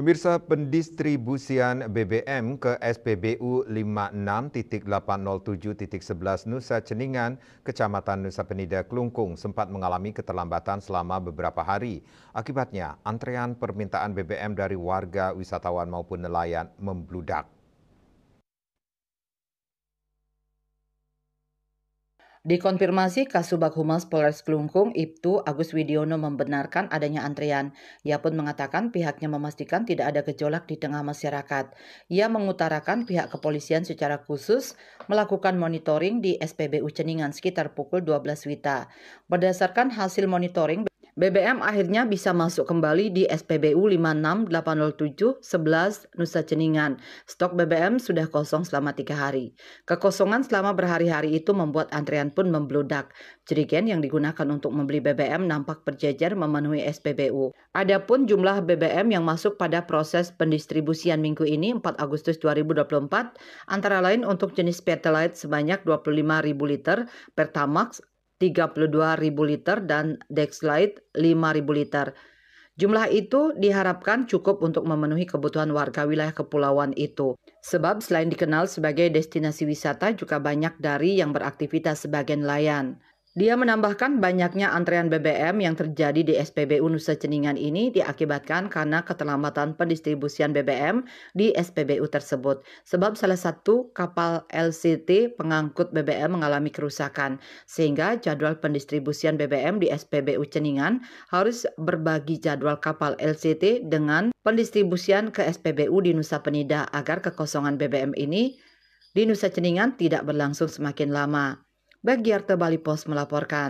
Pemirsa pendistribusian BBM ke SPBU 56.807.11 Nusa Ceningan, Kecamatan Nusa Penida Kelungkung sempat mengalami keterlambatan selama beberapa hari. Akibatnya, antrean permintaan BBM dari warga, wisatawan maupun nelayan membludak. Dikonfirmasi Kasubag Humas Polres Kelungkung, Ibtu Agus Widiono membenarkan adanya antrian. Ia pun mengatakan pihaknya memastikan tidak ada gejolak di tengah masyarakat. Ia mengutarakan pihak kepolisian secara khusus melakukan monitoring di SPBU Ceningan sekitar pukul 12 Wita. Berdasarkan hasil monitoring, BBM akhirnya bisa masuk kembali di SPBU 56807 11 Nusa Ceningan. Stok BBM sudah kosong selama tiga hari. Kekosongan selama berhari-hari itu membuat antrian pun membludak. Jerigen yang digunakan untuk membeli BBM nampak berjejer memenuhi SPBU. Adapun jumlah BBM yang masuk pada proses pendistribusian minggu ini 4 Agustus 2024 antara lain untuk jenis Petalite sebanyak 25.000 liter, Pertamax 32.000 liter dan Dexlite 5.000 liter. Jumlah itu diharapkan cukup untuk memenuhi kebutuhan warga wilayah kepulauan itu. Sebab selain dikenal sebagai destinasi wisata juga banyak dari yang beraktivitas sebagai nelayan. Dia menambahkan banyaknya antrean BBM yang terjadi di SPBU Nusa Ceningan ini diakibatkan karena keterlambatan pendistribusian BBM di SPBU tersebut. Sebab salah satu kapal LCT pengangkut BBM mengalami kerusakan, sehingga jadwal pendistribusian BBM di SPBU Ceningan harus berbagi jadwal kapal LCT dengan pendistribusian ke SPBU di Nusa Penida agar kekosongan BBM ini di Nusa Ceningan tidak berlangsung semakin lama. Bagiarto Balipos melaporkan.